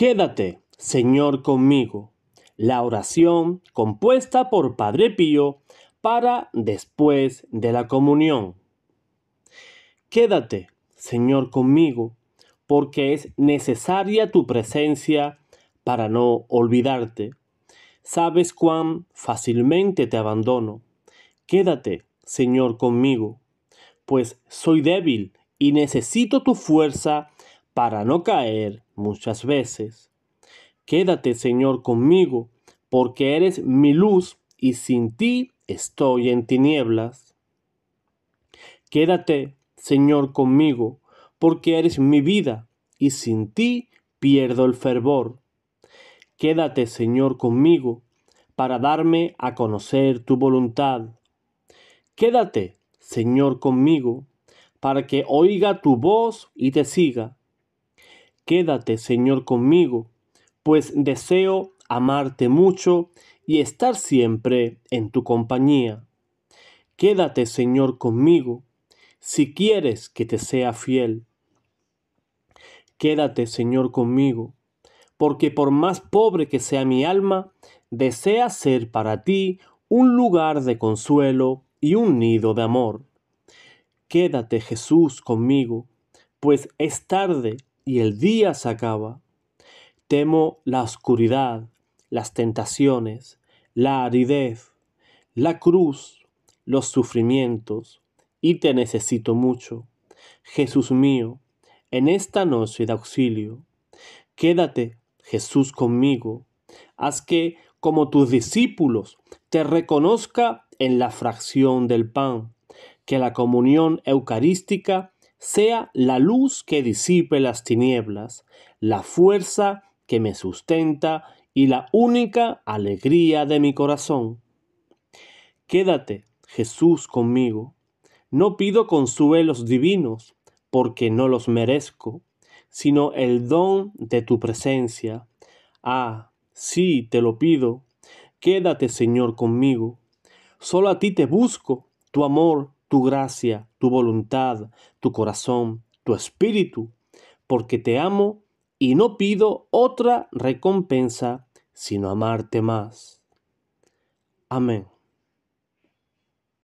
Quédate, Señor, conmigo. La oración compuesta por Padre Pío para después de la comunión. Quédate, Señor, conmigo, porque es necesaria tu presencia para no olvidarte. Sabes cuán fácilmente te abandono. Quédate, Señor, conmigo, pues soy débil y necesito tu fuerza para no caer muchas veces. Quédate, Señor, conmigo, porque eres mi luz y sin ti estoy en tinieblas. Quédate, Señor, conmigo, porque eres mi vida y sin ti pierdo el fervor. Quédate, Señor, conmigo, para darme a conocer tu voluntad. Quédate, Señor, conmigo, para que oiga tu voz y te siga. Quédate, Señor, conmigo, pues deseo amarte mucho y estar siempre en tu compañía. Quédate, Señor, conmigo, si quieres que te sea fiel. Quédate, Señor, conmigo, porque por más pobre que sea mi alma, desea ser para ti un lugar de consuelo y un nido de amor. Quédate, Jesús, conmigo, pues es tarde y el día se acaba. Temo la oscuridad, las tentaciones, la aridez, la cruz, los sufrimientos, y te necesito mucho. Jesús mío, en esta noche de auxilio, quédate, Jesús, conmigo. Haz que, como tus discípulos, te reconozca en la fracción del pan, que la comunión eucarística sea la luz que disipe las tinieblas, la fuerza que me sustenta y la única alegría de mi corazón. Quédate, Jesús, conmigo. No pido consuelos divinos, porque no los merezco, sino el don de tu presencia. Ah, sí, te lo pido. Quédate, Señor, conmigo. Solo a ti te busco, tu amor tu gracia, tu voluntad, tu corazón, tu espíritu, porque te amo y no pido otra recompensa sino amarte más. Amén.